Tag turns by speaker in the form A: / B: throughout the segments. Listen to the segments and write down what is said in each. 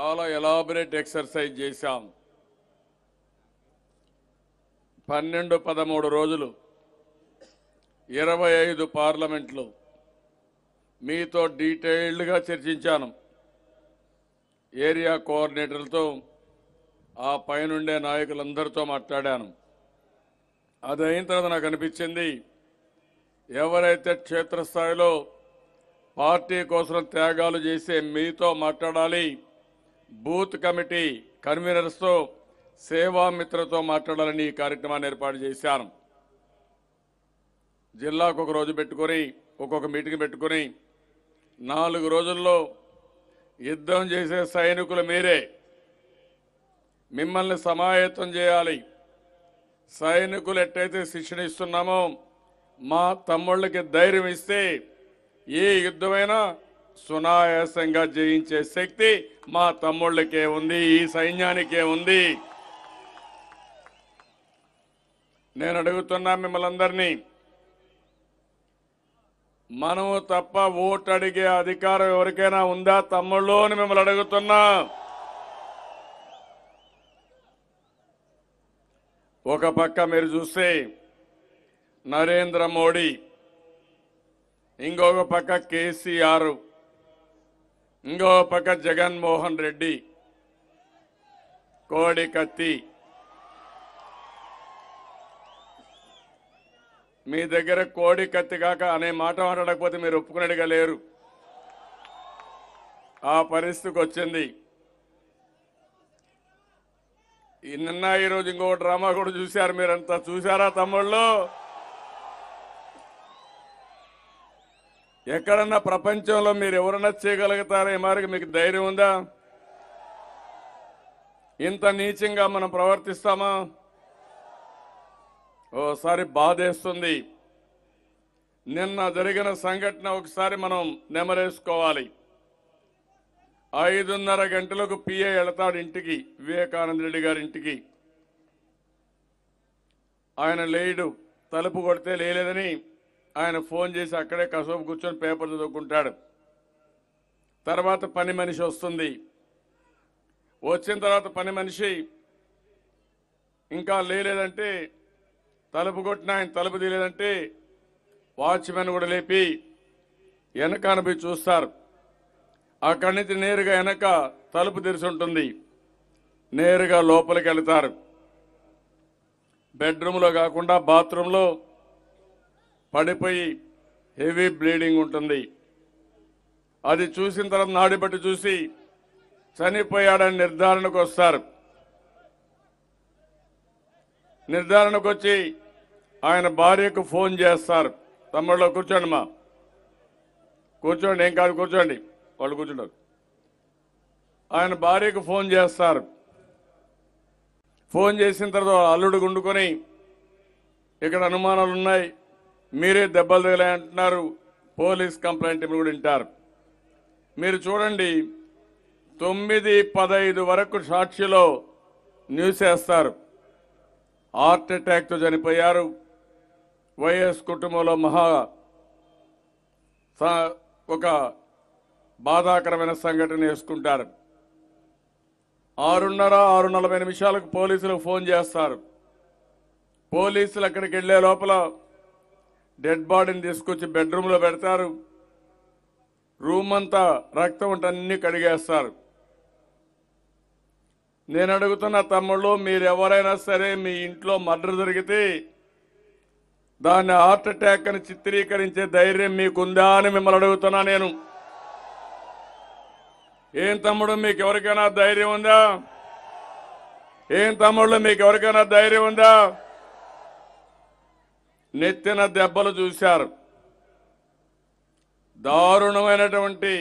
A: చాలా elaborate exercise చేశాం పన్నెండు పదమూడు రోజులు ఇరవై ఐదు పార్లమెంట్లు మీతో డీటెయిల్డ్గా చర్చించాను ఏరియా కోఆర్డినేటర్లతో ఆ పైనుండే నాయకులందరితో మాట్లాడాను అది అయిన తర్వాత నాకు అనిపించింది ఎవరైతే క్షేత్రస్థాయిలో పార్టీ కోసం త్యాగాలు చేసే మీతో మాట్లాడాలి బూత్ కమిటీ కన్వీనర్స్తో సేవామిత్రతో మాట్లాడాలని ఈ కార్యక్రమాన్ని ఏర్పాటు చేశాను జిల్లాకు ఒక రోజు పెట్టుకొని ఒక్కొక్క మీటింగ్ పెట్టుకొని నాలుగు రోజుల్లో యుద్ధం చేసే సైనికులు మీరే మిమ్మల్ని సమాయత్తం చేయాలి సైనికులు ఎట్టయితే శిక్షణ ఇస్తున్నామో మా తమ్ముళ్ళకి ధైర్యం ఇస్తే ఏ యుద్ధమైనా సునాయాసంగా జయించే శక్తి మా తమ్ముళ్ళకే ఉంది ఈ సైన్యానికే ఉంది నేను అడుగుతున్నా మిమ్మల్ని అందరినీ మనము తప్ప ఓటు అడిగే అధికారం ఎవరికైనా ఉందా తమ్ముళ్ళు అని మిమ్మల్ని అడుగుతున్నా ఒక పక్క మీరు చూస్తే నరేంద్ర మోడీ ఇంకొక పక్క కేసీఆర్ ఇంకో పక్క జగన్మోహన్ రెడ్డి కోడి కత్తి మీ దగ్గర కోడి కత్తి కాక అనే మాట మాట్లాడకపోతే మీరు ఒప్పుకునేట్టుగా లేరు ఆ పరిస్థితికి వచ్చింది నిన్న ఈరోజు ఇంకో డ్రామా కూడా చూశారు మీరంతా చూసారా తమ్ముళ్ళు ఎక్కడన్నా ప్రపంచంలో మీరు ఎవరన్నా చేయగలుగుతారా ఈ మీకు ధైర్యం ఉందా ఇంత నీచంగా మనం ప్రవర్తిస్తామా ఓసారి బాధేస్తుంది నిన్న జరిగిన సంఘటన ఒకసారి మనం నెమరేసుకోవాలి ఐదున్నర గంటలకు పిఏ వెళతాడు ఇంటికి వివేకానంద రెడ్డి గారి ఇంటికి ఆయన లేడు తలుపు కొడితే లేలేదని ఆయన ఫోన్ చేసి అక్కడే కసోపు కూర్చొని పేపర్ చదువుకుంటాడు తర్వాత పని మనిషి వస్తుంది వచ్చిన తర్వాత పని మనిషి ఇంకా లేలేదంటే తలుపు కొట్టిన ఆయన తలుపు తీయలేదంటే వాచ్మెన్ కూడా లేపి వెనక అనిపి చూస్తారు అక్కడి నుంచి నేరుగా వెనక తలుపు తెరిచి ఉంటుంది నేరుగా లోపలికి వెళతారు బెడ్రూమ్లో కాకుండా బాత్రూంలో పడిపోయి హెవీ బ్లీడింగ్ ఉంటుంది అది చూసిన తర్వాత నాడి బట్టి చూసి చనిపోయాడని నిర్ధారణకు వస్తారు నిర్ధారణకు వచ్చి ఆయన భార్యకు ఫోన్ చేస్తారు తమ్ముళ్ళు కూర్చోండి మా కూర్చోండి ఏం కాదు కూర్చోండి వాళ్ళు కూర్చుంటారు ఆయన భార్యకు ఫోన్ చేస్తారు ఫోన్ చేసిన తర్వాత అల్లుడు గుండుకొని ఇక్కడ అనుమానాలు ఉన్నాయి మీరే దెబ్బలు తగిలాయంటున్నారు పోలీస్ కంప్లైంట్ కూడా వింటారు మీరు చూడండి తొమ్మిది పదహైదు వరకు సాక్షిలో న్యూస్ వేస్తారు హార్ట్ అటాక్తో చనిపోయారు వైఎస్ కుటుంబంలో మహా ఒక బాధాకరమైన సంఘటన వేసుకుంటారు ఆరున్నర ఆరు నలభై నిమిషాలకు పోలీసులకు ఫోన్ చేస్తారు పోలీసులు అక్కడికి వెళ్లే లోపల డెడ్ బాడీని తీసుకొచ్చి బెడ్రూమ్లో పెడతారు రూమ్ అంతా రక్తం ఉంటే అన్ని కడిగేస్తారు నేను అడుగుతున్న తమ్ముళ్ళు మీరు ఎవరైనా సరే మీ ఇంట్లో మర్డర్ జరిగితే దాన్ని హార్ట్ అటాక్ అని చిత్రీకరించే ధైర్యం మీకుందా అని మిమ్మల్ని అడుగుతున్నా నేను ఏం తమ్ముడు మీకు ఎవరికైనా ధైర్యం ఉందా ఏం తమ్ముళ్ళు మీకు ఎవరికైనా ధైర్యం ఉందా నెత్తిన దెబ్బలు చూశారు దారుణమైనటువంటి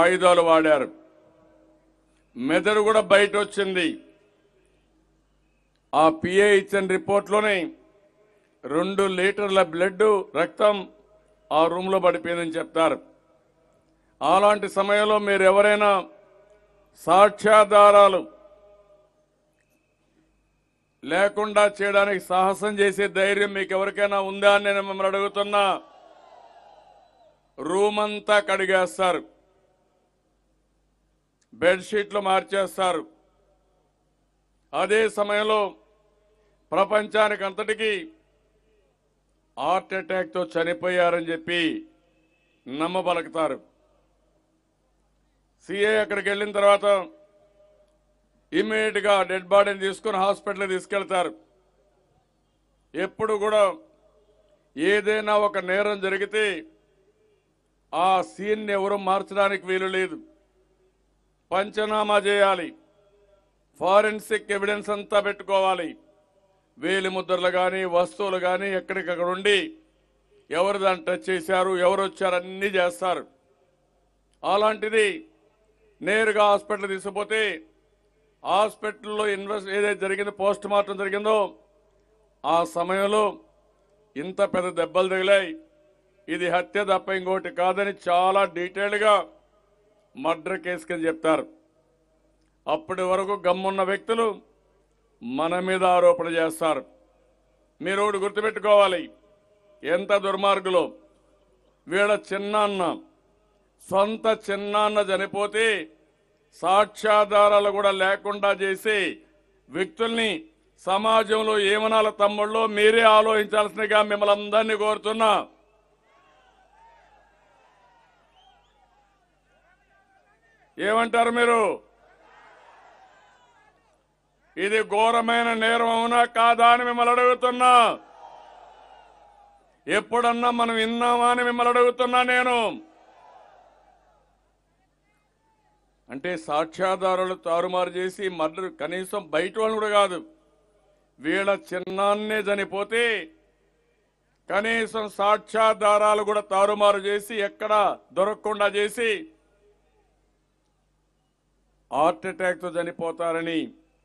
A: ఆయుధాలు వాడారు మెదడు కూడా బయట వచ్చింది ఆ పిఏ ఇచ్చిన రిపోర్ట్లోనే రెండు లీటర్ల బ్లడ్ రక్తం ఆ రూమ్లో పడిపోయిందని చెప్తారు అలాంటి సమయంలో మీరు ఎవరైనా సాక్ష్యాధారాలు లేకుండా చేయడానికి సాహసం చేసే ధైర్యం మీకు ఎవరికైనా ఉందా అని నేను మిమ్మల్ని అడుగుతున్నా రూమ్ అంతా కడిగేస్తారు బెడ్షీట్లు మార్చేస్తారు అదే సమయంలో ప్రపంచానికి అంతటికీ హార్ట్ అటాక్తో చనిపోయారని చెప్పి నమ్మబలుకుతారు సిఏ అక్కడికి వెళ్ళిన తర్వాత గా డెడ్ బాడీని తీసుకొని హాస్పిటల్కి తీసుకెళ్తారు ఎప్పుడు కూడా ఏదైనా ఒక నేరం జరిగితే ఆ సీన్ని ఎవరు మార్చడానికి వీలు లేదు పంచనామా చేయాలి ఫారెన్సిక్ ఎవిడెన్స్ అంతా పెట్టుకోవాలి వేలి ముద్రలు కానీ వస్తువులు కానీ ఎక్కడికక్కడ ఉండి ఎవరు దాన్ని టచ్ చేశారు ఎవరు వచ్చారు అన్నీ చేస్తారు అలాంటిది నేరుగా హాస్పిటల్ తీసుకుపోతే హాస్పిటల్లో ఇన్వెస్ట్ ఏదైతే జరిగిందో పోస్ట్ మార్టం జరిగిందో ఆ సమయంలో ఇంత పెద్ద దెబ్బలు తగిలాయి ఇది హత్య తప్ప ఇంకోటి కాదని చాలా డీటెయిల్డ్గా మర్డర్ కేసు కింద చెప్తారు అప్పటి వరకు గమ్మున్న వ్యక్తులు మన మీద ఆరోపణ చేస్తారు మీరు ఒకటి గుర్తుపెట్టుకోవాలి ఎంత దుర్మార్గులు వీళ్ళ చిన్నాన్న సొంత చిన్నాన్న చనిపోతే సాక్ష్యాధారాలు కూడా లేకుండా చేసి వ్యక్తుల్ని సమాజంలో ఏమనాల తమ్ముళ్ళు మీరే ఆలోచించాల్సిందిగా మిమ్మల్ని అందరినీ కోరుతున్నా ఏమంటారు మీరు ఇది ఘోరమైన నేరం అవునా కాదా అని మిమ్మల్ని అడుగుతున్నా ఎప్పుడన్నా మనం విన్నామా అని మిమ్మల్ని అడుగుతున్నా నేను అంటే సాక్ష్యాధారాలు తారుమారు చేసి మర్డర్ కనీసం బయట వాళ్ళు కూడా కాదు వీళ్ళ చిన్నాన్నే చనిపోతే కనీసం సాక్ష్యాధారాలు కూడా తారుమారు చేసి ఎక్కడ దొరకకుండా చేసి హార్ట్ అటాక్తో చనిపోతారని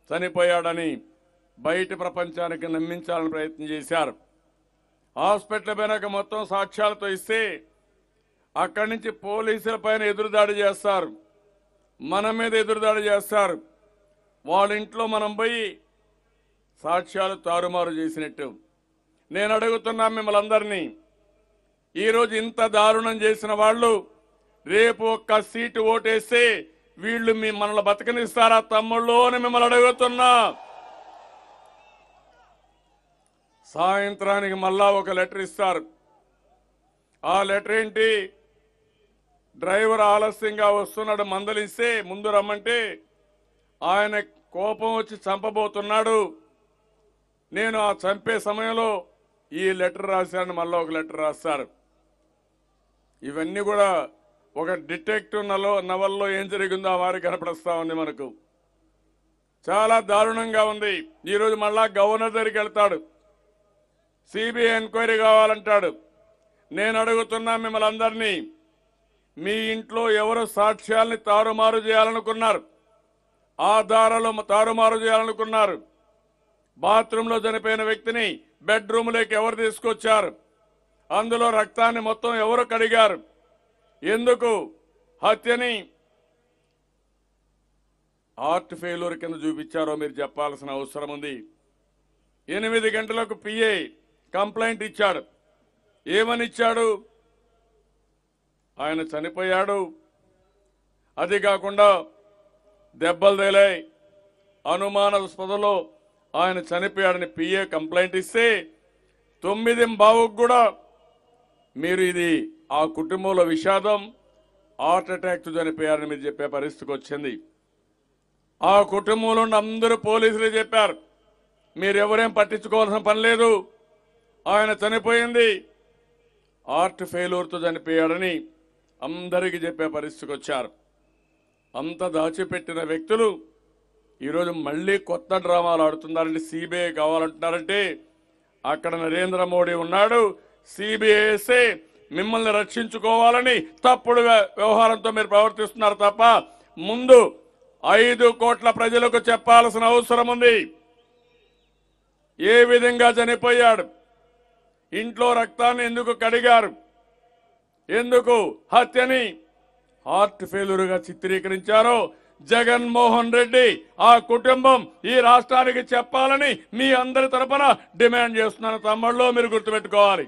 A: చనిపోయాడని బయట ప్రపంచానికి నమ్మించాలని ప్రయత్నం చేశారు హాస్పిటల్ పైన మొత్తం సాక్ష్యాలతో ఇస్తే అక్కడి నుంచి పోలీసుల పైన ఎదురుదాడి చేస్తారు మన మీద ఎదురుదాడి చేస్తారు వాళ్ళ ఇంట్లో మనం పోయి సాక్ష్యాలు తారుమారు చేసినట్టు నేను అడుగుతున్నా మిమ్మల్ని అందరినీ ఈరోజు ఇంత దారుణం చేసిన వాళ్ళు రేపు ఒక్క సీటు ఓటేస్తే వీళ్ళు మీ మనల్ని బతకనిస్తారా తమ్ముళ్ళు అని మిమ్మల్ని అడుగుతున్నా సాయంత్రానికి మళ్ళా ఒక లెటర్ ఇస్తారు ఆ లెటర్ ఏంటి డ్రైవర్ ఆలస్యంగా వస్తున్నాడు మందలిస్తే ముందు రమ్మంటే ఆయన కోపం వచ్చి చంపబోతున్నాడు నేను ఆ చంపే సమయంలో ఈ లెటర్ రాశాను మళ్ళీ ఒక లెటర్ రాస్తారు ఇవన్నీ కూడా ఒక డిటెక్టివ్ నలో నవల్లో ఏం జరిగిందో ఆ వారికి కనపడస్తా ఉంది మనకు చాలా దారుణంగా ఉంది ఈరోజు మళ్ళా గవర్నర్ దగ్గరికి వెళ్తాడు సిబిఐ ఎంక్వైరీ కావాలంటాడు నేను అడుగుతున్నా మిమ్మల్ని అందరినీ మీ ఇంట్లో ఎవరు సాక్ష్యాల్ని తారుమారు చేయాలనుకున్నారు ఆధారాలు తారుమారు చేయాలనుకున్నారు బాత్రూంలో చనిపోయిన వ్యక్తిని బెడ్రూమ్లోకి ఎవరు తీసుకొచ్చారు అందులో రక్తాన్ని మొత్తం ఎవరు కడిగారు ఎందుకు హత్యని ఆర్ట్ ఫెయిల్యూర్ కింద చూపించారో మీరు చెప్పాల్సిన అవసరం ఉంది ఎనిమిది గంటలకు పిఏ కంప్లైంట్ ఇచ్చాడు ఏమని ఇచ్చాడు ఆయన చనిపోయాడు అది కాకుండా దెబ్బలు తేలాయి అనుమానాస్పదలో ఆయన చనిపోయాడని పిఏ కంప్లైంట్ ఇస్తే తొమ్మిది బావుకు కూడా మీరు ఇది ఆ కుటుంబంలో విషాదం హార్ట్ అటాక్తో చనిపోయారని మీరు చెప్పే పరిస్థితికి వచ్చింది ఆ కుటుంబంలో ఉన్న అందరూ పోలీసులే చెప్పారు మీరు ఎవరేం పట్టించుకోవాల్సిన పని లేదు ఆయన చనిపోయింది ఆర్ట్ ఫెయిల్యూర్తో చనిపోయాడని అందరికీ చెప్పే పరిస్థితికి వచ్చారు అంత దాచిపెట్టిన వ్యక్తులు ఈరోజు మళ్ళీ కొత్త డ్రామాలు ఆడుతున్నారంటే సిబిఐ కావాలంటున్నారంటే అక్కడ నరేంద్ర మోడీ ఉన్నాడు సిబిఐసే మిమ్మల్ని రక్షించుకోవాలని తప్పుడు వ్యవహారంతో మీరు ప్రవర్తిస్తున్నారు తప్ప ముందు ఐదు కోట్ల ప్రజలకు చెప్పాల్సిన అవసరం ఉంది ఏ విధంగా చనిపోయాడు ఇంట్లో రక్తాన్ని ఎందుకు కడిగారు ఎందుకు హత్యని హార్ట్ ఫెయిల్యూర్గా చిత్రీకరించారో జగన్మోహన్ రెడ్డి ఆ కుటుంబం ఈ రాష్ట్రానికి చెప్పాలని మీ అందరి తరఫున డిమాండ్ చేస్తున్నాను తమ్ముళ్ళు మీరు గుర్తుపెట్టుకోవాలి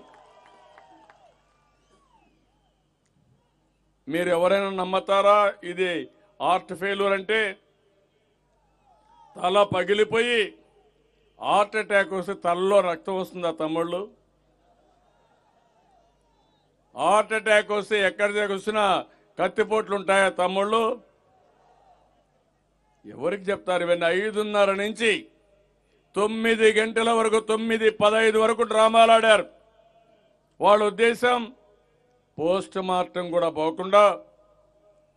A: మీరు ఎవరైనా నమ్మతారా ఇది ఆర్ట్ ఫెయిల్యూర్ అంటే తల పగిలిపోయి హార్ట్ అటాక్ వస్తే తలలో రక్తం వస్తుందా తమ్ముళ్ళు హార్ట్ అటాక్ వస్తే ఎక్కడ వచ్చినా కత్తిపోట్లు ఉంటాయా తమ్ముళ్ళు ఎవరికి చెప్తారు ఇవన్నీ ఐదున్నర నుంచి తొమ్మిది గంటల వరకు తొమ్మిది పదహైదు వరకు డ్రామాలు ఆడారు వాళ్ళ ఉద్దేశం పోస్ట్ మార్టం కూడా పోకుండా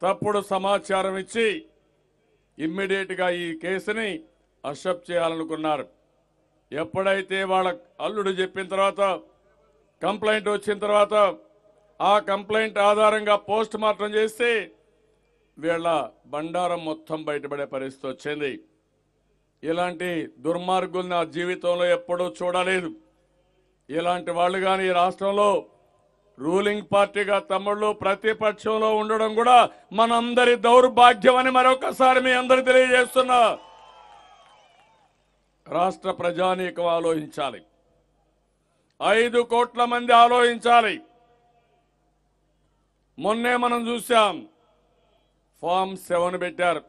A: తప్పుడు సమాచారం ఇచ్చి ఇమ్మీడియట్గా ఈ కేసుని అసెప్ట్ చేయాలనుకున్నారు ఎప్పుడైతే వాళ్ళ అల్లుడు చెప్పిన తర్వాత కంప్లైంట్ వచ్చిన తర్వాత ఆ కంప్లైంట్ ఆధారంగా పోస్ట్ మార్టం చేస్తే వీళ్ళ బండారం మొత్తం బయటపడే పరిస్థితి వచ్చింది ఇలాంటి దుర్మార్గులు నా జీవితంలో ఎప్పుడూ చూడలేదు ఇలాంటి వాళ్ళు కానీ ఈ రాష్ట్రంలో రూలింగ్ పార్టీగా తమ్ముళ్ళు ప్రతిపక్షంలో ఉండడం కూడా మనందరి దౌర్భాగ్యం అని మరొకసారి మీ అందరు తెలియజేస్తున్నా రాష్ట్ర ప్రజానీకం ఆలోచించాలి ఐదు కోట్ల మంది ఆలోచించాలి మొన్నే మనం చూసాం ఫామ్ సెవెన్ పెట్టారు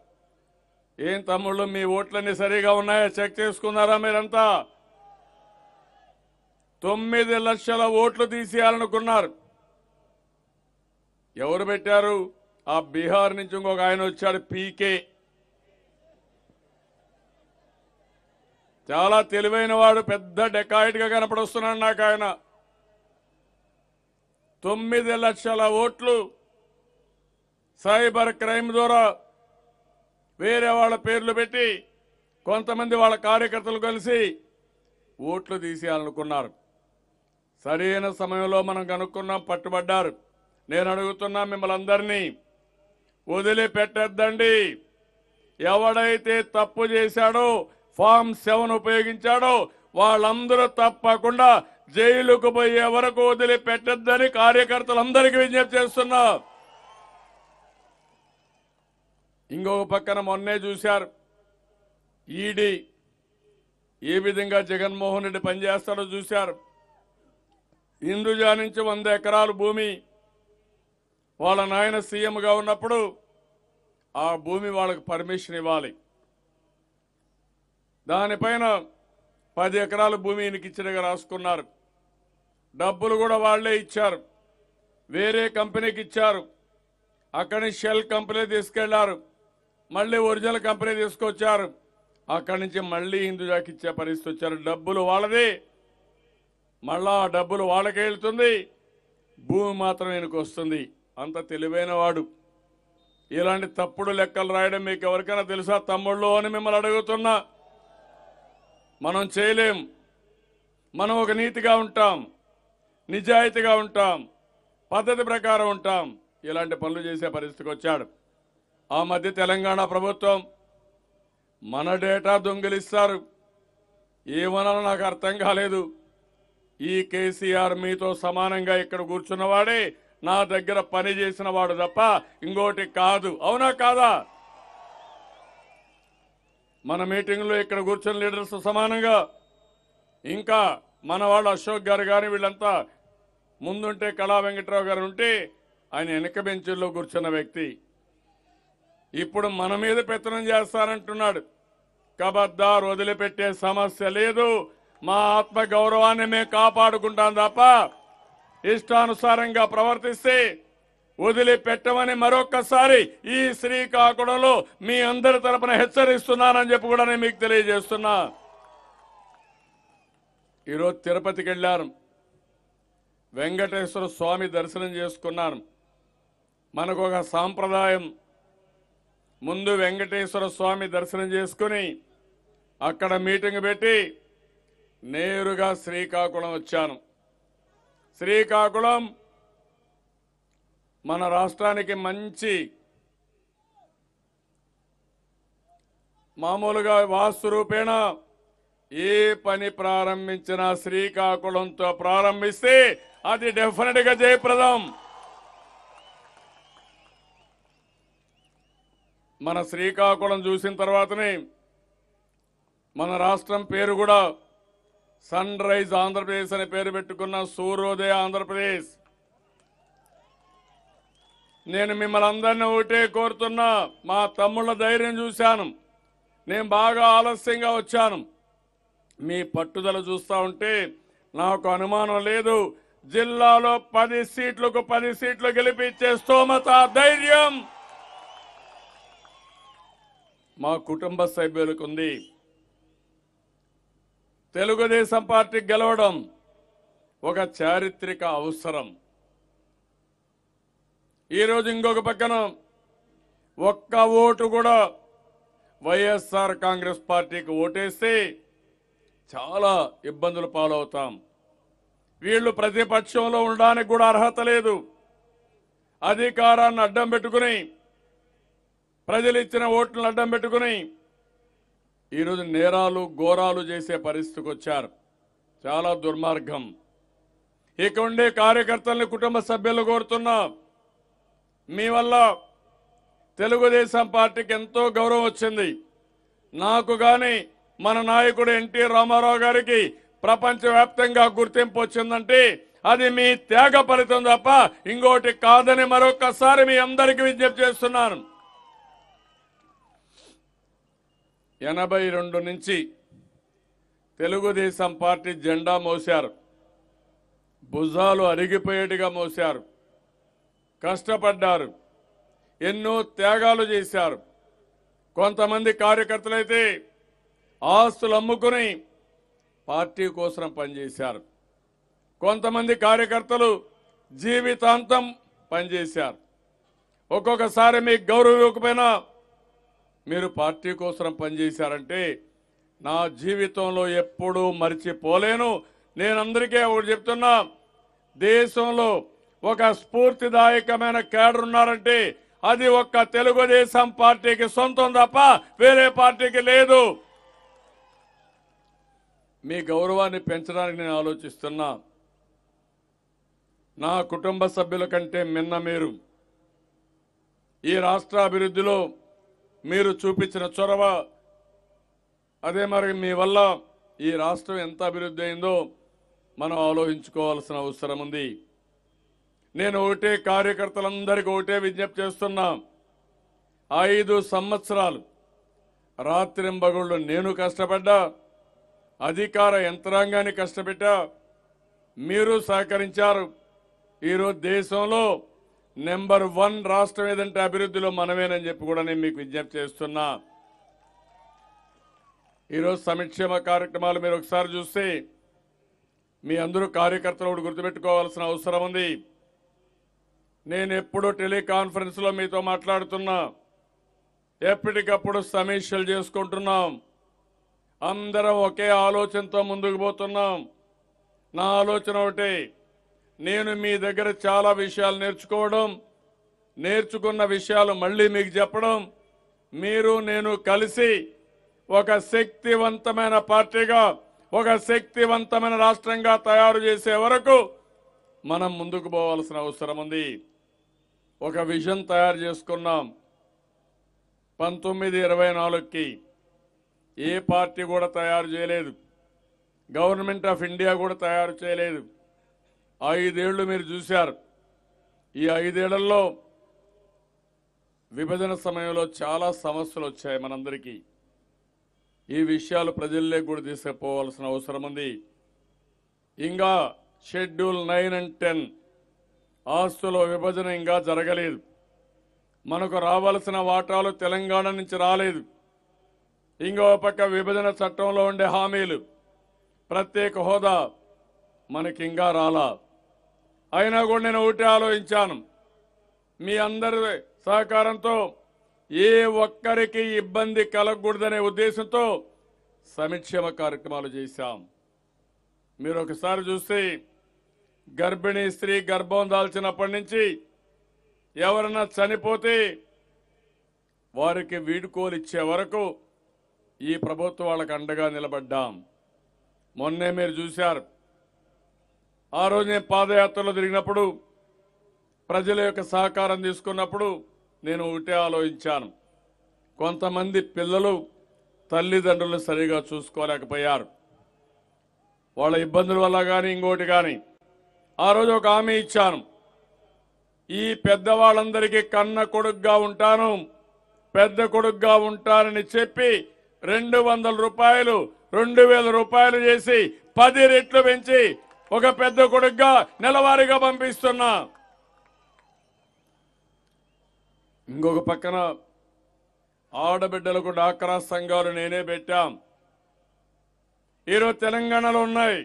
A: ఏం తమ్ముళ్ళు మీ ఓట్లన్నీ సరిగా ఉన్నాయా చెక్ చేసుకున్నారా మీరంతా తొమ్మిది లక్షల ఓట్లు తీసేయాలనుకున్నారు ఎవరు పెట్టారు ఆ బీహార్ నుంచి ఇంకొక ఆయన వచ్చాడు పీకే చాలా తెలివైన వాడు పెద్ద డెకాయిట్గా కనపడొస్తున్నాడు నాకు ఆయన తొమ్మిది లక్షల ఓట్లు సైబర్ క్రైమ్ ద్వారా వేరే వాళ్ళ పేర్లు పెట్టి కొంతమంది వాళ్ళ కార్యకర్తలు కలిసి ఓట్లు తీసేయాలనుకున్నారు సరైన సమయంలో మనం కనుక్కున్నాం పట్టుబడ్డారు నేను అడుగుతున్నా మిమ్మల్ని అందరినీ వదిలిపెట్టద్దండి ఎవడైతే తప్పు చేశాడో ఫామ్ సెవెన్ ఉపయోగించాడో వాళ్ళందరూ తప్పకుండా జైలుకు పోయే వరకు వదిలిపెట్టద్దని కార్యకర్తలందరికీ విజ్ఞప్తి చేస్తున్నా ఇంకొక పక్కన మొన్నే చూశారు ఈడీ ఏ విధంగా జగన్మోహన్ రెడ్డి పనిచేస్తాడో చూశారు ఇందుజా నుంచి వంద ఎకరాలు భూమి వాళ్ళ నాయన సీఎంగా ఉన్నప్పుడు ఆ భూమి వాళ్ళకి పర్మిషన్ ఇవ్వాలి దానిపైన పది ఎకరాలు భూమి ఈయనకి ఇచ్చినగా రాసుకున్నారు డబ్బులు కూడా వాళ్లే ఇచ్చారు వేరే కంపెనీకి ఇచ్చారు అక్కడి షెల్ కంపెనీ తీసుకెళ్లారు మళ్ళీ ఒరిజినల్ కంపెనీ తీసుకొచ్చారు అక్కడి నుంచి మళ్ళీ హిందూజాకి ఇచ్చే పరిస్థితి వచ్చారు డబ్బులు వాళ్ళది మళ్ళా ఆ డబ్బులు వాళ్ళకే వెళ్తుంది భూమి మాత్రం ఈయనకు వస్తుంది అంత తెలివైన వాడు ఇలాంటి తప్పుడు లెక్కలు రాయడం మీకు ఎవరికైనా తెలుసా తమ్ముళ్ళు అని మిమ్మల్ని అడుగుతున్నా మనం చేయలేం మనం ఒక నీతిగా ఉంటాం నిజాయితీగా ఉంటాం పద్ధతి ప్రకారం ఉంటాం ఇలాంటి పనులు చేసే పరిస్థితికి వచ్చాడు ఆ మధ్య తెలంగాణ ప్రభుత్వం మన డేటా దొంగిలిస్తారు ఏమనాలో నాకు అర్థం కాలేదు ఈ కేసీఆర్ మీతో సమానంగా ఇక్కడ కూర్చున్నవాడే నా దగ్గర పని చేసిన వాడు తప్ప ఇంకోటి కాదు అవునా కాదా మన మీటింగ్లో ఇక్కడ కూర్చున్న లీడర్స్ సమానంగా ఇంకా మన వాళ్ళు అశోక్ గారు కానీ వీళ్ళంతా ముందుంటే కళా వెంకట్రావు గారు ఉంటే ఆయన వెనక బెంచుల్లో కూర్చున్న వ్యక్తి ఇప్పుడు మన మీద పెత్తనం చేస్తానంటున్నాడు కబద్దార్ వదిలిపెట్టే సమస్య లేదు మా ఆత్మ గౌరవాన్ని మేము కాపాడుకుంటాం తప్ప ఇష్టానుసారంగా ప్రవర్తిస్తే వదిలిపెట్టమని మరొక్కసారి ఈ శ్రీకాకుళంలో మీ అందరి తరపున హెచ్చరిస్తున్నానని చెప్పి కూడా నేను మీకు తెలియజేస్తున్నా ఈరోజు తిరుపతికి వెళ్ళాను వెంకటేశ్వర స్వామి దర్శనం చేసుకున్నాను మనకు ఒక సాంప్రదాయం ముందు వెంకటేశ్వర స్వామి దర్శనం చేసుకుని అక్కడ మీటింగ్ పెట్టి నేరుగా శ్రీకాకుళం వచ్చాను శ్రీకాకుళం మన రాష్ట్రానికి మంచి మామూలుగా వాస్తు రూపేణ ఏ పని ప్రారంభించినా శ్రీకాకుళంతో ప్రారంభిస్తే అది డెఫినెట్ గా జయప్రదం మన శ్రీకాకుళం చూసిన తర్వాతనే మన రాష్ట్రం పేరు కూడా సన్ రైజ్ ఆంధ్రప్రదేశ్ అనే పేరు పెట్టుకున్న సూర్యోదయ ఆంధ్రప్రదేశ్ నేను మిమ్మల్ని అందరినీ ఒకటే కోరుతున్నా మా తమ్ముళ్ళ ధైర్యం చూశాను నేను బాగా ఆలస్యంగా వచ్చాను మీ పట్టుదల చూస్తూ ఉంటే నాకు అనుమానం లేదు జిల్లాలో పది సీట్లకు పది సీట్లు గెలిపించే స్తోమత ధైర్యం మా కుటుంబ సభ్యులకు ఉంది తెలుగుదేశం పార్టీ గెలవడం ఒక చారిత్రక అవసరం ఈరోజు ఇంకొక పక్కన ఒక్క ఓటు కూడా వైఎస్ఆర్ కాంగ్రెస్ పార్టీకి ఓటేస్తే చాలా ఇబ్బందులు పాలవుతాం వీళ్ళు ప్రతిపక్షంలో ఉండడానికి కూడా అర్హత లేదు అధికారాన్ని అడ్డం పెట్టుకుని ప్రజలు ఇచ్చిన ఓట్లను అడ్డం పెట్టుకుని ఈరోజు నేరాలు ఘోరాలు చేసే పరిస్థితికి వచ్చారు చాలా దుర్మార్గం ఇక ఉండే కార్యకర్తల్ని కుటుంబ సభ్యులు కోరుతున్నా మీ వల్ల తెలుగుదేశం పార్టీకి ఎంతో గౌరవం వచ్చింది నాకు కానీ మన నాయకుడు ఎన్టీ రామారావు గారికి ప్రపంచవ్యాప్తంగా గుర్తింపు వచ్చిందంటే అది మీ త్యాగ ఫలితం తప్ప ఇంకోటి కాదని మరొకసారి మీ అందరికీ విజ్ఞప్తి చేస్తున్నాను ఎనభై రెండు నుంచి తెలుగుదేశం పార్టీ జెండా మోశారు భుజాలు అరిగిపోయేటిగా మోశారు కష్టపడ్డారు ఎన్నో త్యాగాలు చేశారు కొంతమంది కార్యకర్తలైతే ఆస్తులు అమ్ముకుని పార్టీ కోసం పనిచేశారు కొంతమంది కార్యకర్తలు జీవితాంతం పనిచేశారు ఒక్కొక్కసారి మీకు గౌరవం ఇవ్వకపోయినా మీరు పార్టీ కోసం పనిచేశారంటే నా జీవితంలో ఎప్పుడూ మర్చిపోలేను నేను అందరికీ ఒకటి చెప్తున్నా దేశంలో ఒక స్ఫూర్తిదాయకమైన కేడర్ ఉన్నారంటే అది ఒక్క తెలుగుదేశం పార్టీకి సొంతం తప్ప వేరే పార్టీకి లేదు మీ గౌరవాన్ని పెంచడానికి నేను ఆలోచిస్తున్నా నా కుటుంబ సభ్యుల కంటే మిన్న మీరు ఈ రాష్ట్ర అభివృద్ధిలో మీరు చూపించిన చొరవ అదే మరి మీ వల్ల ఈ రాష్ట్రం ఎంత అభివృద్ధి అయిందో మనం ఆలోచించుకోవాల్సిన అవసరం ఉంది నేను ఒకటే కార్యకర్తలందరికీ ఒకటే విజ్ఞప్తి చేస్తున్నా ఐదు సంవత్సరాలు రాత్రింబగుళ్ళు నేను కష్టపడ్డా అధికార యంత్రాంగాన్ని కష్టపెట్టా మీరు సహకరించారు ఈరోజు దేశంలో నెంబర్ వన్ రాష్ట్రం ఏదంటే అభివృద్ధిలో మనమేనని చెప్పి కూడా నేను మీకు విజ్ఞప్తి చేస్తున్నా ఈరోజు సంక్షేమ కార్యక్రమాలు మీరు ఒకసారి చూస్తే మీ అందరూ కార్యకర్తలు ఒకటి గుర్తుపెట్టుకోవాల్సిన అవసరం ఉంది నేను ఎప్పుడూ టెలికాన్ఫరెన్స్లో మీతో మాట్లాడుతున్నా ఎప్పటికప్పుడు సమీక్షలు చేసుకుంటున్నాం అందరం ఒకే ఆలోచనతో ముందుకు పోతున్నాం నా ఆలోచన ఒకటి నేను మీ దగ్గర చాలా విషయాలు నేర్చుకోవడం నేర్చుకున్న విషయాలు మళ్ళీ మీకు చెప్పడం మీరు నేను కలిసి ఒక శక్తివంతమైన పార్టీగా ఒక శక్తివంతమైన రాష్ట్రంగా తయారు చేసే వరకు మనం ముందుకు పోవాల్సిన అవసరం ఉంది ఒక విజన్ తయారు చేసుకున్నాం పంతొమ్మిది ఇరవై నాలుగుకి ఏ పార్టీ కూడా తయారు చేయలేదు గవర్నమెంట్ ఆఫ్ ఇండియా కూడా తయారు చేయలేదు ఐదేళ్లు మీరు చూశారు ఈ ఐదేళ్లలో విభజన సమయంలో చాలా సమస్యలు వచ్చాయి మనందరికీ ఈ విషయాలు ప్రజల్లే కూడా తీసుకుపోవాల్సిన అవసరం ఉంది ఇంకా షెడ్యూల్ నైన్ అండ్ టెన్ ఆస్తుల విభజన ఇంకా జరగలేదు మనకు రావాల్సిన వాటాలు తెలంగాణ నుంచి రాలేదు ఇంకో పక్క విభజన చట్టంలో ఉండే హామీలు ప్రత్యేక హోదా మనకి ఇంకా రాలా అయినా కూడా నేను ఒకటి ఆలోచించాను మీ అందరి సహకారంతో ఏ ఒక్కరికి ఇబ్బంది కలగకూడదనే ఉద్దేశంతో సంక్షేమ కార్యక్రమాలు చేశాం మీరు ఒకసారి చూస్తే గర్భిణీ స్త్రీ గర్భం దాల్చినప్పటి నుంచి ఎవరన్నా చనిపోతే వారికి వీడుకోలు ఇచ్చే వరకు ఈ ప్రభుత్వం వాళ్ళకు అండగా నిలబడ్డాం మొన్నే మీరు చూశారు ఆ రోజు నేను పాదయాత్రలో తిరిగినప్పుడు ప్రజల యొక్క సహకారం తీసుకున్నప్పుడు నేను ఒకటే ఆలోచించాను కొంతమంది పిల్లలు తల్లిదండ్రులు సరిగా చూసుకోలేకపోయారు వాళ్ళ ఇబ్బందుల వల్ల కానీ ఇంకోటి కానీ ఆ రోజు ఒక హామీ ఇచ్చాను ఈ పెద్దవాళ్ళందరికీ కన్న కొడుగ్గా ఉంటాను పెద్ద కొడుగ్గా ఉంటానని చెప్పి రెండు వందల రూపాయలు రెండు వేల రూపాయలు చేసి పది రెట్లు పెంచి ఒక పెద్ద కొడుగ్గా నెలవారీగా పంపిస్తున్నా ఇంకొక పక్కన ఆడబిడ్డలకు డాక్రా సంఘాలు నేనే పెట్టాం ఈరోజు తెలంగాణలో ఉన్నాయి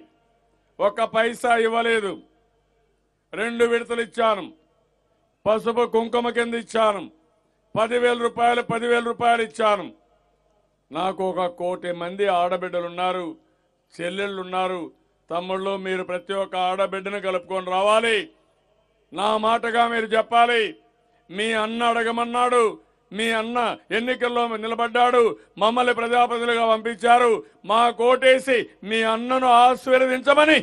A: ఒక పైసా ఇవ్వలేదు రెండు విడతలు ఇచ్చాను పసుపు కుంకుమ కింద ఇచ్చాను పదివేల రూపాయలు పదివేల రూపాయలు ఇచ్చాను నాకు ఒక కోటి మంది ఆడబిడ్డలున్నారు చెల్లెళ్ళున్నారు తమ్ముళ్ళు మీరు ప్రతి ఒక్క ఆడబిడ్డను కలుపుకొని రావాలి నా మాటగా మీరు చెప్పాలి మీ అన్న అడగమన్నాడు మీ అన్న ఎన్నికల్లో నిలబడ్డాడు మమ్మల్ని ప్రజాప్రతినిధులుగా పంపించారు మా కోటేసి మీ అన్నను ఆశీర్వదించమని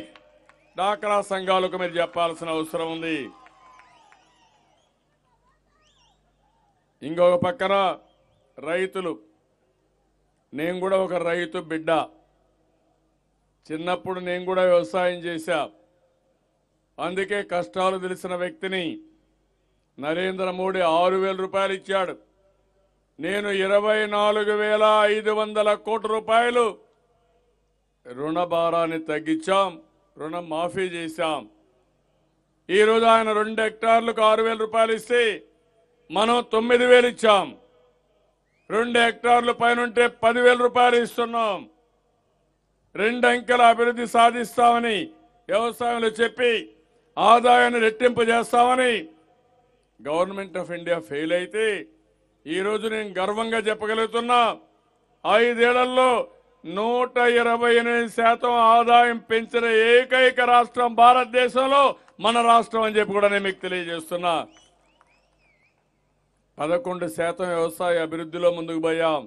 A: డాక్రా సంఘాలకు మీరు చెప్పాల్సిన అవసరం ఉంది ఇంకొక పక్కన రైతులు నేను కూడా ఒక రైతు బిడ్డ చిన్నప్పుడు నేను కూడా వ్యవసాయం చేశా అందుకే కష్టాలు తెలిసిన వ్యక్తిని నరేంద్ర మోడీ ఆరు వేల రూపాయలు ఇచ్చాడు నేను ఇరవై నాలుగు వేల ఐదు వందల కోట్ల రూపాయలు రుణభారాన్ని తగ్గించాం రుణం మాఫీ చేశాం ఈరోజు ఆయన రెండు హెక్టార్లకు ఆరు వేల రూపాయలు ఇస్తే మనం తొమ్మిది ఇచ్చాం రెండు హెక్టార్లు పైనుంటే పదివేల రూపాయలు ఇస్తున్నాం రెండు అంకెల అభివృద్ధి సాధిస్తామని వ్యవసాయంలో చెప్పి ఆదాయాన్ని రెట్టింపు చేస్తామని గవర్నమెంట్ ఆఫ్ ఇండియా ఫెయిల్ అయితే ఈరోజు నేను గర్వంగా చెప్పగలుగుతున్నా ఐదేళ్లలో నూట ఇరవై ఎనిమిది శాతం ఆదాయం పెంచిన ఏకైక రాష్ట్రం భారతదేశంలో మన రాష్ట్రం అని చెప్పి కూడా నేను మీకు తెలియజేస్తున్నా పదకొండు శాతం వ్యవసాయ అభివృద్ధిలో ముందుకు పోయాం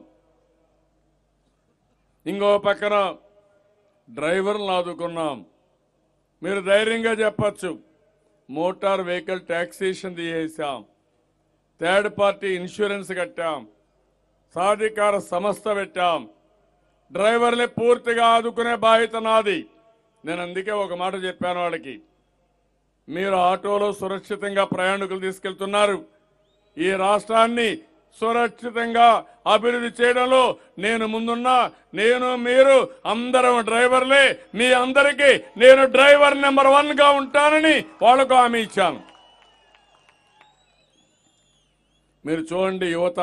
A: ఇంకో పక్కన డ్రైవర్లను ఆదుకున్నాం మీరు ధైర్యంగా చెప్పచ్చు మోటార్ వెహికల్ ట్యాక్సేషన్ తీసేసాం థర్డ్ పార్టీ ఇన్సూరెన్స్ కట్టాం సాధికార సంస్థ పెట్టాం డ్రైవర్లే పూర్తిగా ఆదుకునే బాధ్యత నాది నేను అందుకే ఒక మాట చెప్పాను వాళ్ళకి మీరు ఆటోలో సురక్షితంగా ప్రయాణికులు తీసుకెళ్తున్నారు ఈ రాష్ట్రాన్ని సురక్షితంగా అభివృద్ధి చేయడంలో నేను ముందున్నా నేను మీరు అందరం డ్రైవర్లే మీ అందరికీ నేను డ్రైవర్ నెంబర్ వన్గా ఉంటానని వాళ్ళకు హామీ ఇచ్చాను మీరు చూడండి యువత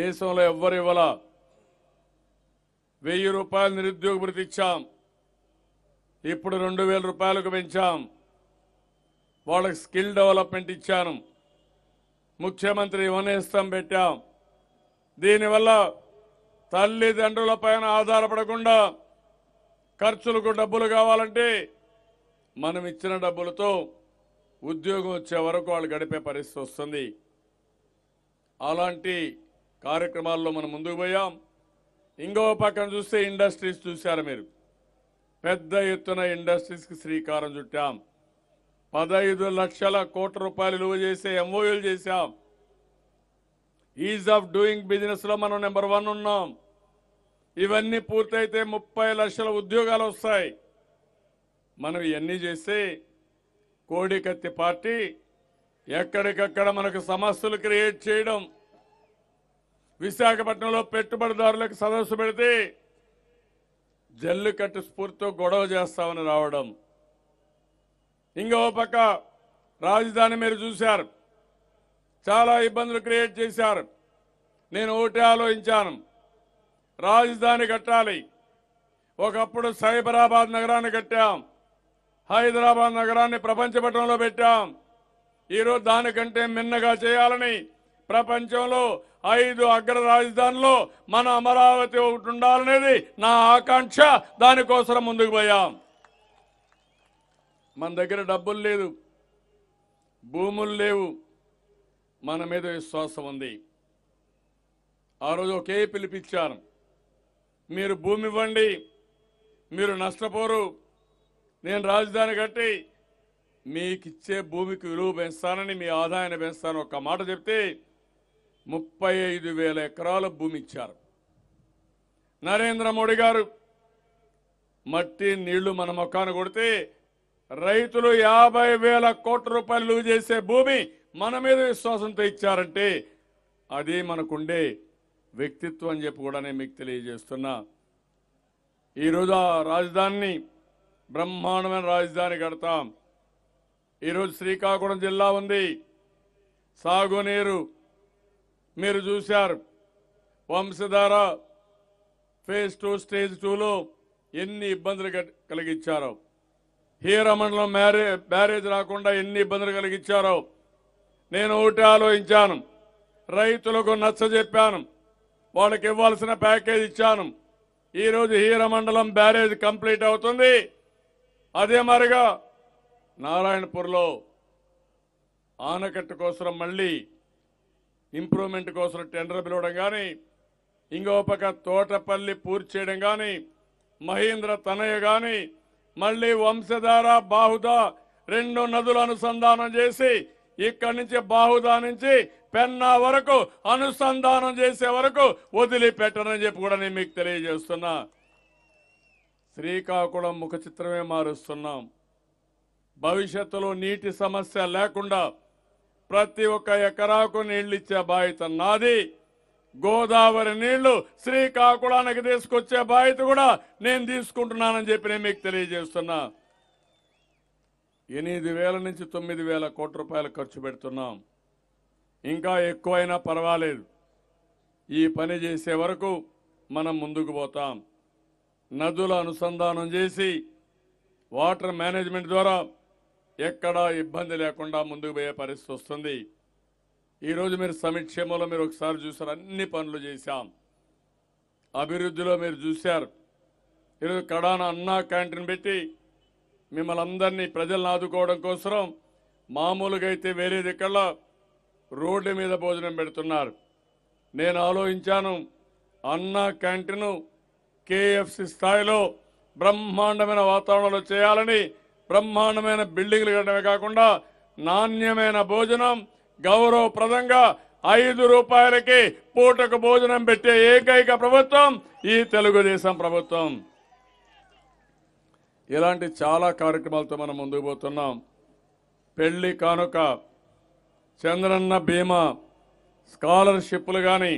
A: దేశంలో వల వెయ్యి రూపాయలు నిరుద్యోగ భృతి ఇచ్చాం ఇప్పుడు రెండు వేల రూపాయలకు పెంచాం వాళ్ళకి స్కిల్ డెవలప్మెంట్ ఇచ్చాను ముఖ్యమంత్రి వనేస్తం పెట్టాం దీనివల్ల తల్లిదండ్రుల పైన ఆధారపడకుండా ఖర్చులకు డబ్బులు కావాలంటే మనం ఇచ్చిన డబ్బులతో ఉద్యోగం వచ్చే వరకు వాళ్ళు గడిపే పరిస్థితి వస్తుంది అలాంటి కార్యక్రమాల్లో మనం ముందుకు పోయాం ఇంకో పక్కన చూస్తే ఇండస్ట్రీస్ చూశారు మీరు పెద్ద ఎత్తున ఇండస్ట్రీస్కి శ్రీకారం చుట్టాం పదహైదు లక్షల కోట్ల రూపాయలు విలువ చేసే ఎంఓయూలు చేశాం ఈజ్ ఆఫ్ డూయింగ్ బిజినెస్లో మనం నెంబర్ వన్ ఉన్నాం ఇవన్నీ పూర్తయితే ముప్పై లక్షల ఉద్యోగాలు వస్తాయి మనం ఇవన్నీ చేసి కోడికత్తి పార్టీ ఎక్కడికక్కడ మనకు సమస్యలు క్రియేట్ చేయడం విశాఖపట్నంలో పెట్టుబడిదారులకు సదస్సు పెడితే జల్లు కట్టు స్ఫూర్తితో గొడవ చేస్తామని రావడం ఇంకో పక్క రాజధాని మీరు చూశారు చాలా ఇబ్బందులు క్రియేట్ చేశారు నేను ఒకటి ఆలోచించాను రాజధాని కట్టాలి ఒకప్పుడు సైబరాబాద్ నగరాన్ని కట్టాం హైదరాబాద్ నగరాన్ని ప్రపంచ పట్టణంలో పెట్టాం ఈరోజు దానికంటే మిన్నగా చేయాలని ప్రపంచంలో ఐదు అగ్ర రాజధానిలో మన అమరావతి ఒకటి ఉండాలనేది నా ఆకాంక్ష దానికోసం ముందుకు పోయాం మన దగ్గర డబ్బులు లేదు భూములు లేవు మన మీద విశ్వాసం ఉంది ఆ రోజు ఒకే పిలిపించారు మీరు భూమి ఇవ్వండి మీరు నష్టపోరు నేను రాజధాని కట్టి మీకు ఇచ్చే భూమికి విలువ పెంచుతానని మీ ఆదాయాన్ని పెంచుతాను ఒక మాట చెప్తే ముప్పై ఐదు వేల ఎకరాల భూమి ఇచ్చారు నరేంద్ర మోడీ గారు మట్టి నీళ్లు మన మొక్కాను కొడితే రైతులు యాభై వేల కోట్ల రూపాయలు లూజ్ చేసే భూమి మన మీద విశ్వాసంతో ఇచ్చారంటే అది మనకుండే వ్యక్తిత్వం అని చెప్పి కూడా నేను మీకు తెలియజేస్తున్నా ఈరోజు ఆ రాజధానిని బ్రహ్మాండమైన రాజధాని కడతాం ఈరోజు శ్రీకాకుళం జిల్లా ఉంది సాగునీరు మీరు చూశారు వంశధార ఫేజ్ టూ స్టేజ్ టూలో ఎన్ని ఇబ్బందులు కలిగించారో హీరమండలో మ్యారే బ్యారేజ్ రాకుండా ఎన్ని ఇబ్బందులు కలిగించారో నేను ఒకటి ఆలోచించాను రైతులకు నచ్చజెప్పాను వాళ్ళకి ఇవ్వాల్సిన ప్యాకేజ్ ఇచ్చాను ఈరోజు హీరమండలం బ్యారేజ్ కంప్లీట్ అవుతుంది అదే మరిగా నారాయణపూర్లో ఆనకట్ట కోసం మళ్ళీ ఇంప్రూవ్మెంట్ కోసం టెండర్ పిలవడం కానీ ఇంకో పక్క తోటపల్లి పూర్తి చేయడం కానీ మహేంద్ర తనయ్య కానీ మళ్ళీ వంశధార బాహుద రెండు నదులు అనుసంధానం చేసి ఇక్కడి నుంచి బాహుదా నుంచి పెన్నా వరకు అనుసంధానం చేసే వరకు వదిలిపెట్టనని చెప్పి కూడా నేను మీకు తెలియజేస్తున్నా శ్రీకాకుళం ముఖ చిత్రమే మారుస్తున్నాం భవిష్యత్తులో నీటి సమస్య లేకుండా ప్రతి ఒక్క ఎకరాకు నీళ్ళిచ్చే బాధ్యత నాది గోదావరి నీళ్లు శ్రీకాకుళానికి తీసుకొచ్చే బాధ్యత కూడా నేను తీసుకుంటున్నానని చెప్పి నేను మీకు తెలియజేస్తున్నా ఎనిమిది వేల నుంచి తొమ్మిది వేల కోట్ల రూపాయలు ఖర్చు పెడుతున్నాం ఇంకా ఎక్కువైనా పర్వాలేదు ఈ పని చేసే వరకు మనం ముందుకు పోతాం నదుల అనుసంధానం చేసి వాటర్ మేనేజ్మెంట్ ద్వారా ఎక్కడా ఇబ్బంది లేకుండా ముందుకు పోయే పరిస్థితి వస్తుంది ఈరోజు మీరు సమీక్షేమంలో మీరు ఒకసారి చూసారు అన్ని పనులు చేశాం అభివృద్ధిలో మీరు చూశారు ఈరోజు కడాన అన్నా క్యాంటీన్ పెట్టి మిమ్మల్ని అందరినీ ప్రజలను ఆదుకోవడం కోసం మామూలుగా అయితే వేరే దిక్కల్లో రోడ్ల మీద భోజనం పెడుతున్నారు నేను ఆలోచించాను అన్నా క్యాంటీన్ కేఎఫ్సి స్థాయిలో బ్రహ్మాండమైన వాతావరణంలో చేయాలని బ్రహ్మాండమైన బిల్డింగ్లు కట్టడమే కాకుండా నాణ్యమైన భోజనం గౌరవప్రదంగా ఐదు రూపాయలకి పూటకు భోజనం పెట్టే ఏకైక ప్రభుత్వం ఈ తెలుగుదేశం ప్రభుత్వం ఇలాంటి చాలా కార్యక్రమాలతో మనం ముందుకు పోతున్నాం పెళ్లి కానుక చంద్రన్న బీమా స్కాలర్షిప్లు కానీ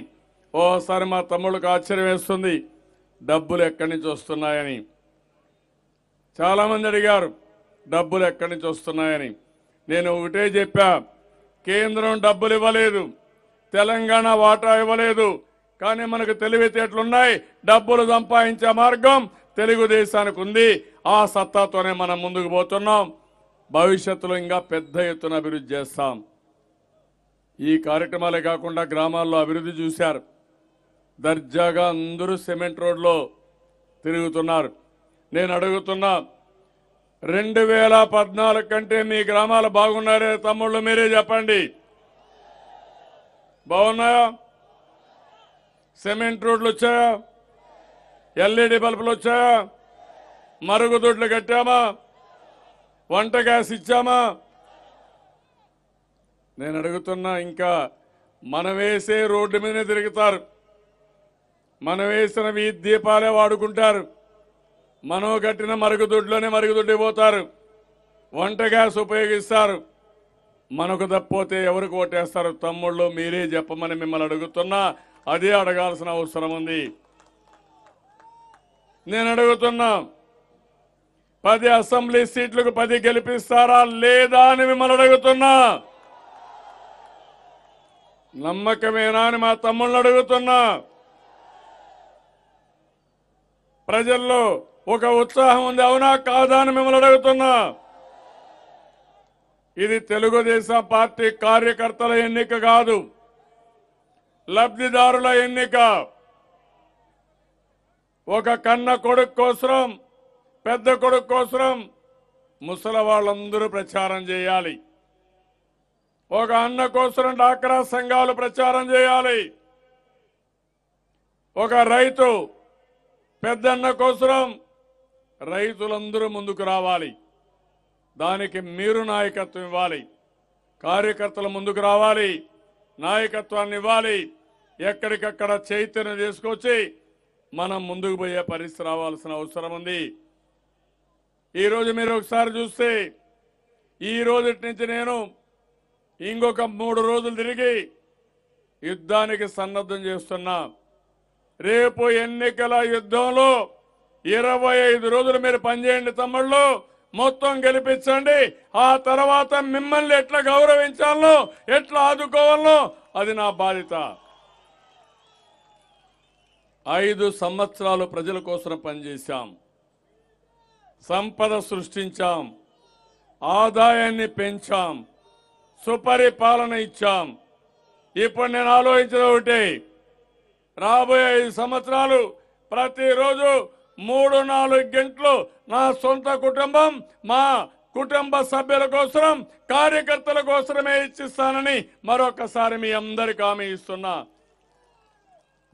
A: ఓసారి మా తమ్ముళ్ళకు ఆశ్చర్యం వేస్తుంది డబ్బులు ఎక్కడి నుంచి వస్తున్నాయని చాలామంది అడిగారు డబ్బులు ఎక్కడి నుంచి వస్తున్నాయని నేను ఒకటే చెప్పా కేంద్రం డబ్బులు ఇవ్వలేదు తెలంగాణ వాటా ఇవ్వలేదు కానీ మనకు తెలివితేటలున్నాయి డబ్బులు సంపాదించే మార్గం తెలుగుదేశానికి ఉంది ఆ సత్తాతోనే మనం ముందుకు పోతున్నాం భవిష్యత్తులో ఇంకా పెద్ద ఎత్తున అభివృద్ధి చేస్తాం ఈ కార్యక్రమాలే కాకుండా గ్రామాల్లో అభివృద్ధి చూశారు దర్జాగా అందరూ సిమెంట్ రోడ్లో తిరుగుతున్నారు నేను అడుగుతున్నా రెండు వేల పద్నాలుగు కంటే మీ గ్రామాలు బాగున్నారే తమ్ముళ్ళు మీరే చెప్పండి బాగున్నాయా సిమెంట్ రోడ్లు వచ్చాయా ఎల్ఈడి బల్బులు వచ్చాయా మరుగుదొడ్లు కట్టామా వంట గ్యాస్ ఇచ్చామా నేను అడుగుతున్నా ఇంకా మనం వేసే రోడ్డు మీదనే తిరుగుతారు మనం వేసిన వీధి దీపాలే వాడుకుంటారు మనం కట్టిన మరుగుదొడ్లోనే మరుగుదొడ్డిపోతారు వంట గ్యాస్ ఉపయోగిస్తారు మనకు తప్పిపోతే ఎవరికి ఓటేస్తారు తమ్ముళ్ళు మీరే చెప్పమని మిమ్మల్ని అడుగుతున్నా అదే అడగాల్సిన అవసరం ఉంది నేను అడుగుతున్నా పది అసెంబ్లీ సీట్లకు పది గెలిపిస్తారా లేదా అని మిమ్మల్ని అడుగుతున్నా నమ్మకమేనా అని మా తమ్ముళ్ళని అడుగుతున్నా ప్రజల్లో ఒక ఉత్సాహం ఉంది అవునా కాదా అని మిమ్మల్ని అడుగుతున్నా ఇది తెలుగుదేశం పార్టీ కార్యకర్తల ఎన్నిక కాదు లబ్ధిదారుల ఎన్నిక ఒక కన్న కొడుకు కోసం పెద్ద కొడుకు కోసం ముసలి వాళ్ళందరూ ప్రచారం చేయాలి ఒక అన్న కోసం డాక్రా సంఘాలు ప్రచారం చేయాలి ఒక రైతు పెద్దన్న కోసం రైతులందరూ ముందుకు రావాలి దానికి మీరు నాయకత్వం ఇవ్వాలి కార్యకర్తలు ముందుకు రావాలి నాయకత్వాన్ని ఇవ్వాలి ఎక్కడికక్కడ చైతన్యం తీసుకొచ్చి మనం ముందుకు పోయే పరిస్థితి రావాల్సిన అవసరం ఉంది ఈరోజు మీరు ఒకసారి చూస్తే ఈ రోజుటి నుంచి నేను ఇంకొక మూడు రోజులు తిరిగి యుద్ధానికి సన్నద్ధం చేస్తున్నా రేపు ఎన్నికల యుద్ధంలో ఇరవై ఐదు రోజులు మీరు పనిచేయండి తమ్ముళ్ళు మొత్తం గెలిపించండి ఆ తర్వాత మిమ్మల్ని ఎట్లా గౌరవించాలనో ఎట్లా ఆదుకోవాలనో అది నా బాధ్యత ఐదు సంవత్సరాలు ప్రజల కోసం పనిచేశాం సంపద సృష్టించాం ఆదాయాన్ని పెంచాం సుపరిపాలన ఇచ్చాం ఇప్పుడు నేను ఆలోచించడం ఒకటి రాబోయే ఐదు సంవత్సరాలు ప్రతిరోజు మూడు నాలుగు గంటలు నా సొంత కుటుంబం మా కుటుంబ సభ్యుల కోసం కార్యకర్తల కోసమే ఇచ్చిస్తానని మరొకసారి మీ అందరికి హామీ ఇస్తున్నా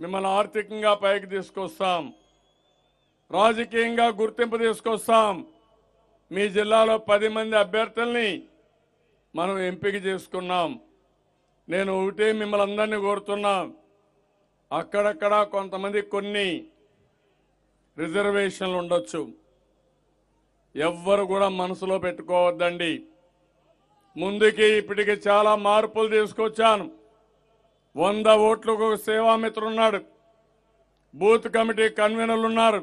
A: మిమ్మల్ని ఆర్థికంగా పైకి తీసుకొస్తాం రాజకీయంగా గుర్తింపు తీసుకొస్తాం మీ జిల్లాలో పది మంది అభ్యర్థుల్ని మనం ఎంపిక చేసుకున్నాం నేను ఒకటే మిమ్మల్ని అందరినీ కోరుతున్నాం అక్కడక్కడ కొంతమంది కొన్ని రిజర్వేషన్లు ఉండొచ్చు ఎవ్వరు కూడా మనసులో పెట్టుకోవద్దండి ముందుకి ఇప్పటికి చాలా మార్పులు తీసుకొచ్చాను వంద ఓట్లకు సేవామిత్రున్నాడు బూత్ కమిటీ కన్వీనర్లు ఉన్నారు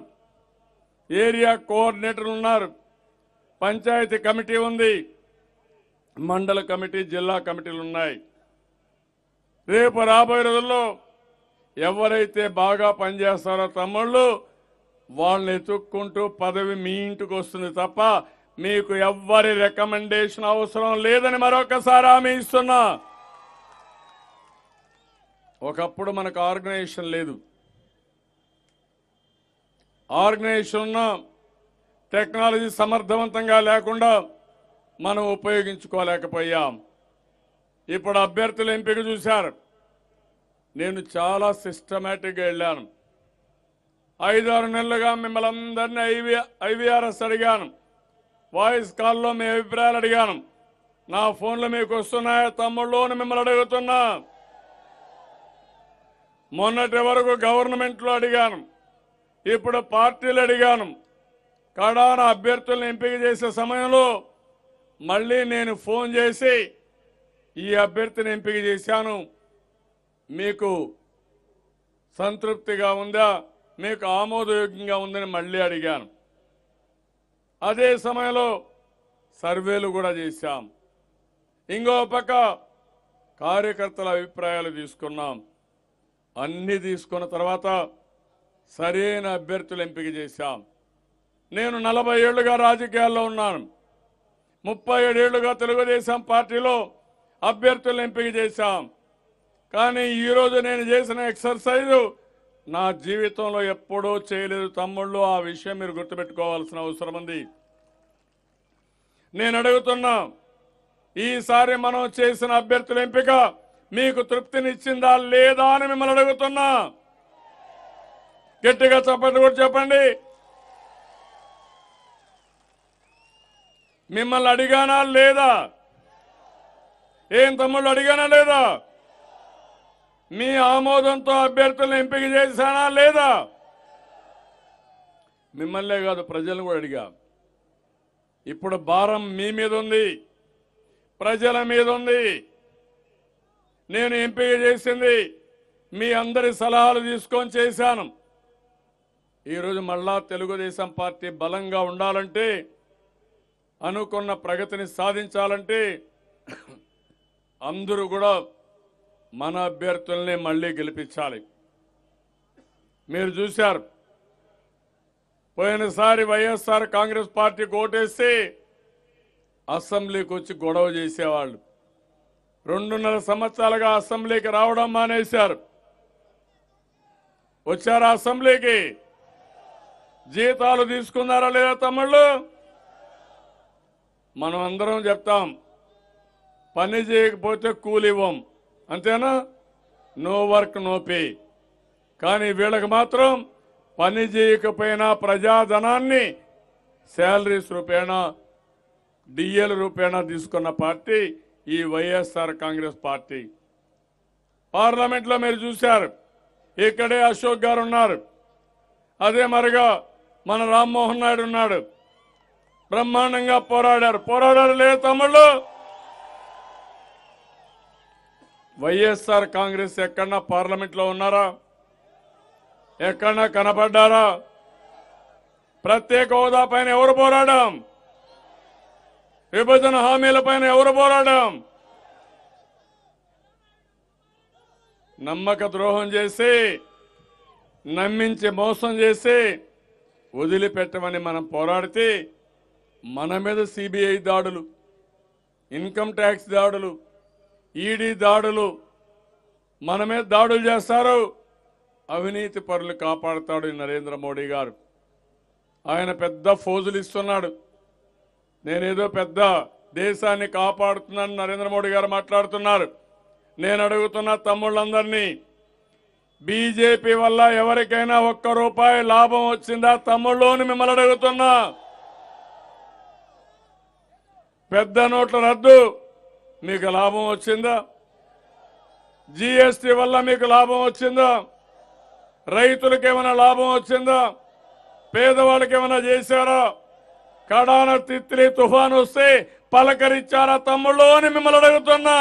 A: ఏరియా కోఆర్డినేటర్లు ఉన్నారు పంచాయతీ కమిటీ ఉంది మండల కమిటీ జిల్లా కమిటీలు ఉన్నాయి రేపు రాబోయే రోజుల్లో ఎవరైతే బాగా పనిచేస్తారో తమ్ముళ్ళు వాళ్ళని ఎతుక్కుంటూ పదవి మీ ఇంటికి వస్తుంది తప్ప మీకు ఎవ్వరి రికమెండేషన్ అవసరం లేదని మరొకసారి హామీ ఇస్తున్నా ఒకప్పుడు మనకు ఆర్గనైజేషన్ లేదు ఆర్గనైజేషన్ ఉన్న టెక్నాలజీ సమర్థవంతంగా లేకుండా మనం ఉపయోగించుకోలేకపోయాం ఇప్పుడు అభ్యర్థుల ఎంపిక చూశారు నేను చాలా సిస్టమేటిక్గా వెళ్ళాను ఐదారు నెలలుగా మిమ్మల్ని అందరినీ ఐవి ఐవీఆర్ఎస్ అడిగాను వాయిస్ కాల్లో మీ అభిప్రాయాలు అడిగాను నా ఫోన్లు మీకు వస్తున్నాయా తమ్ముళ్ళు మిమ్మల్ని అడుగుతున్నా మొన్నటి వరకు గవర్నమెంట్లో అడిగాను ఇప్పుడు పార్టీలు అడిగాను కడాన అభ్యర్థులను ఎంపిక చేసే సమయంలో మళ్ళీ నేను ఫోన్ చేసి ఈ అభ్యర్థిని ఎంపిక చేశాను మీకు సంతృప్తిగా ఉందా మీకు ఆమోదయోగ్యంగా ఉందని మళ్ళీ అడిగాను అదే సమయంలో సర్వేలు కూడా చేశాం ఇంకో పక్క కార్యకర్తల అభిప్రాయాలు తీసుకున్నాం అన్నీ తీసుకున్న తర్వాత సరైన అభ్యర్థులు ఎంపిక చేశాం నేను నలభై ఏళ్లుగా రాజకీయాల్లో ఉన్నాను ముప్పై ఏడేళ్లుగా తెలుగుదేశం పార్టీలో అభ్యర్థులను ఎంపిక చేశాం కానీ ఈరోజు నేను చేసిన ఎక్సర్సైజు నా జీవితంలో ఎప్పుడూ చేయలేదు తమ్ముళ్ళు ఆ విషయం మీరు గుర్తుపెట్టుకోవాల్సిన అవసరం ఉంది నేను అడుగుతున్నా ఈసారి మనం చేసిన అభ్యర్థుల ఎంపిక మీకు తృప్తినిచ్చిందా లేదా అని మిమ్మల్ని అడుగుతున్నా గట్టిగా చెప్పండి కూడా చెప్పండి మిమ్మల్ని అడిగానా లేదా ఏం తమ్ముళ్ళు అడిగానా లేదా మీ ఆమోదంతో అభ్యర్థులను ఎంపిక చేశానా లేదా మిమ్మల్నే కాదు ప్రజలను కూడా అడిగా ఇప్పుడు భారం మీ మీద ఉంది ప్రజల మీద ఉంది నేను ఎంపిక చేసింది మీ అందరి సలహాలు తీసుకొని చేశాను ఈరోజు మళ్ళా తెలుగుదేశం పార్టీ బలంగా ఉండాలంటే అనుకున్న ప్రగతిని సాధించాలంటే అందరూ కూడా మన అభ్యర్థుల్ని మళ్ళీ గెలిపించాలి మీరు చూశారు పోయినసారి వైఎస్ఆర్ కాంగ్రెస్ పార్టీ ఓటేసి అసెంబ్లీకి వచ్చి గొడవ చేసేవాళ్ళు రెండున్నర సంవత్సరాలుగా అసెంబ్లీకి రావడం మానేశారు వచ్చారు అసెంబ్లీకి జీతాలు తీసుకున్నారా లేదా తమ్ముళ్ళు మనం అందరం చెప్తాం పని చేయకపోతే కూలివ్వం అంతేనా నో వర్క్ నో పే కానీ వీళ్ళకి మాత్రం పని చేయకపోయినా ప్రజాధనాన్ని శాలరీస్ రూపేణా డిఎల్ రూపేణా తీసుకున్న పార్టీ ఈ వైఎస్ఆర్ కాంగ్రెస్ పార్టీ పార్లమెంట్లో మీరు చూశారు ఇక్కడే అశోక్ గారు ఉన్నారు అదే మరిగా మన రామ్మోహన్ నాయుడు ఉన్నాడు బ్రహ్మాండంగా పోరాడారు పోరాడారు లేదు తమ్ముళ్ళు వైఎస్ఆర్ కాంగ్రెస్ ఎక్కడన్నా పార్లమెంట్లో ఉన్నారా ఎక్కడన్నా కనపడ్డారా ప్రత్యేక హోదా పైన ఎవరు పోరాడం విభజన హామీల పైన ఎవరు పోరాడం నమ్మక ద్రోహం చేసి నమ్మించి మోసం చేసి వదిలిపెట్టమని మనం పోరాడితే మన మీద సిబిఐ దాడులు ఇన్కమ్ ట్యాక్స్ దాడులు ఈడీ దాడులు మనమే దాడులు చేస్తారు అవినీతి పరులు కాపాడుతాడు నరేంద్ర మోడీ గారు ఆయన పెద్ద ఫోజులు ఇస్తున్నాడు నేనేదో పెద్ద దేశాన్ని కాపాడుతున్నాను నరేంద్ర మోడీ గారు మాట్లాడుతున్నారు నేను అడుగుతున్న తమ్ముళ్ళందరినీ బీజేపీ వల్ల ఎవరికైనా ఒక్క రూపాయి లాభం వచ్చిందా తమ్ముళ్ళోని మిమ్మల్ని అడుగుతున్నా పెద్ద నోట్ల రద్దు మీకు లాభం వచ్చిందా జిఎస్టి వల్ల మీకు లాభం వచ్చిందా రైతులకు ఏమైనా లాభం వచ్చిందా పేదవాళ్ళకి ఏమైనా చేశారా కడాన తిత్లీ తుఫాన్ వస్తే పలకరించారా తమ్ముళ్ళు అని మిమ్మల్ని అడుగుతున్నా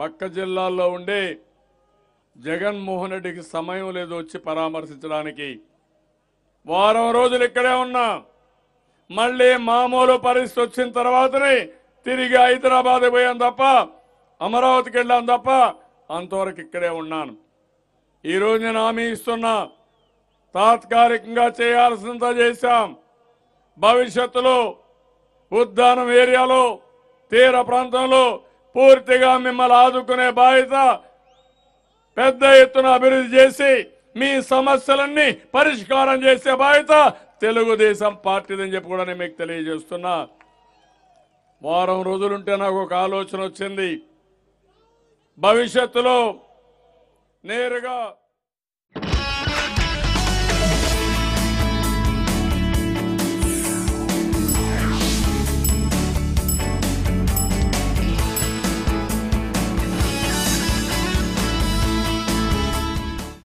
A: పక్క జిల్లాల్లో ఉండే జగన్మోహన్ రెడ్డికి సమయం లేదు వచ్చి పరామర్శించడానికి వారం రోజులు ఇక్కడే ఉన్నా మళ్ళీ మామూలు పరిస్థితి వచ్చిన తర్వాతనే తిరిగి హైదరాబాద్ పోయాం తప్ప అమరావతికి వెళ్ళాం తప్ప అంతవరకు ఇక్కడే ఉన్నాను ఈరోజు నేను హామీ ఇస్తున్నా తాత్కాలికంగా చేయాల్సినంత చేశాం భవిష్యత్తులో ఉద్దానం ఏరియాలో తీర ప్రాంతంలో పూర్తిగా మిమ్మల్ని ఆదుకునే బాధ్యత పెద్ద ఎత్తున అభివృద్ధి చేసి మీ సమస్యలన్నీ పరిష్కారం చేసే బాధ్యత తెలుగుదేశం పార్టీదని చెప్పి కూడా నేను మీకు తెలియజేస్తున్నా వారం రోజులుంటే నాకు ఒక ఆలోచన వచ్చింది భవిష్యత్తులో నేరుగా